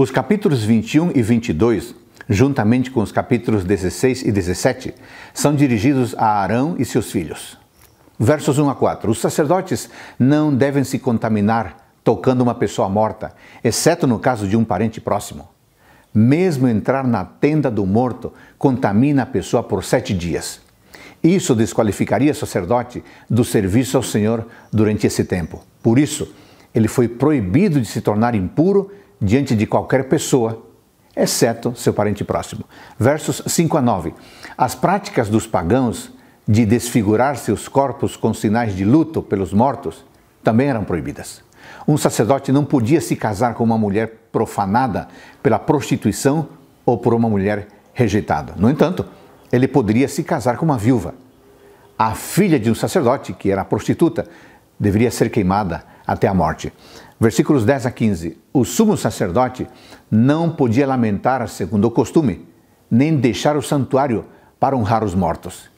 Os capítulos 21 e 22, juntamente com os capítulos 16 e 17, são dirigidos a Arão e seus filhos. Versos 1 a 4. Os sacerdotes não devem se contaminar tocando uma pessoa morta, exceto no caso de um parente próximo. Mesmo entrar na tenda do morto contamina a pessoa por sete dias. Isso desqualificaria o sacerdote do serviço ao Senhor durante esse tempo. Por isso, ele foi proibido de se tornar impuro diante de qualquer pessoa, exceto seu parente próximo. Versos 5 a 9. As práticas dos pagãos de desfigurar seus corpos com sinais de luto pelos mortos também eram proibidas. Um sacerdote não podia se casar com uma mulher profanada pela prostituição ou por uma mulher rejeitada. No entanto, ele poderia se casar com uma viúva. A filha de um sacerdote, que era prostituta, deveria ser queimada até a morte. Versículos 10 a 15 o sumo sacerdote não podia lamentar segundo o costume, nem deixar o santuário para honrar os mortos.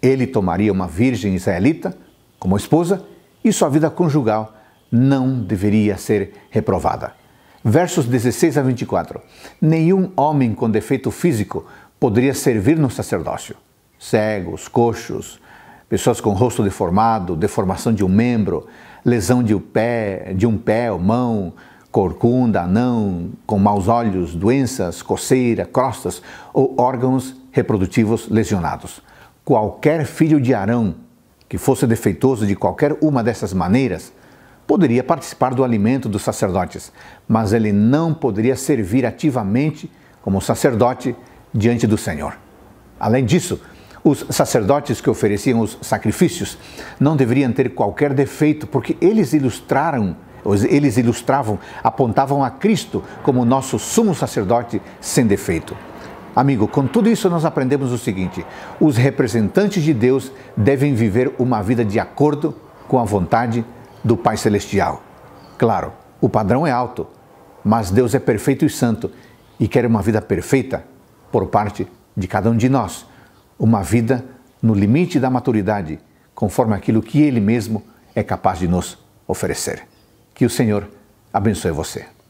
Ele tomaria uma virgem israelita como esposa e sua vida conjugal não deveria ser reprovada. Versos 16 a 24. Nenhum homem com defeito físico poderia servir no sacerdócio. Cegos, coxos, pessoas com rosto deformado, deformação de um membro, lesão de um pé, de um pé ou mão, corcunda, anão, com maus olhos, doenças, coceira, crostas ou órgãos reprodutivos lesionados. Qualquer filho de Arão que fosse defeituoso de qualquer uma dessas maneiras poderia participar do alimento dos sacerdotes, mas ele não poderia servir ativamente como sacerdote diante do Senhor. Além disso, os sacerdotes que ofereciam os sacrifícios não deveriam ter qualquer defeito, porque eles ilustraram eles ilustravam, apontavam a Cristo como nosso sumo sacerdote sem defeito. Amigo, com tudo isso nós aprendemos o seguinte: os representantes de Deus devem viver uma vida de acordo com a vontade do Pai Celestial. Claro, o padrão é alto, mas Deus é perfeito e santo e quer uma vida perfeita por parte de cada um de nós. Uma vida no limite da maturidade, conforme aquilo que Ele mesmo é capaz de nos oferecer. Que o Senhor abençoe você.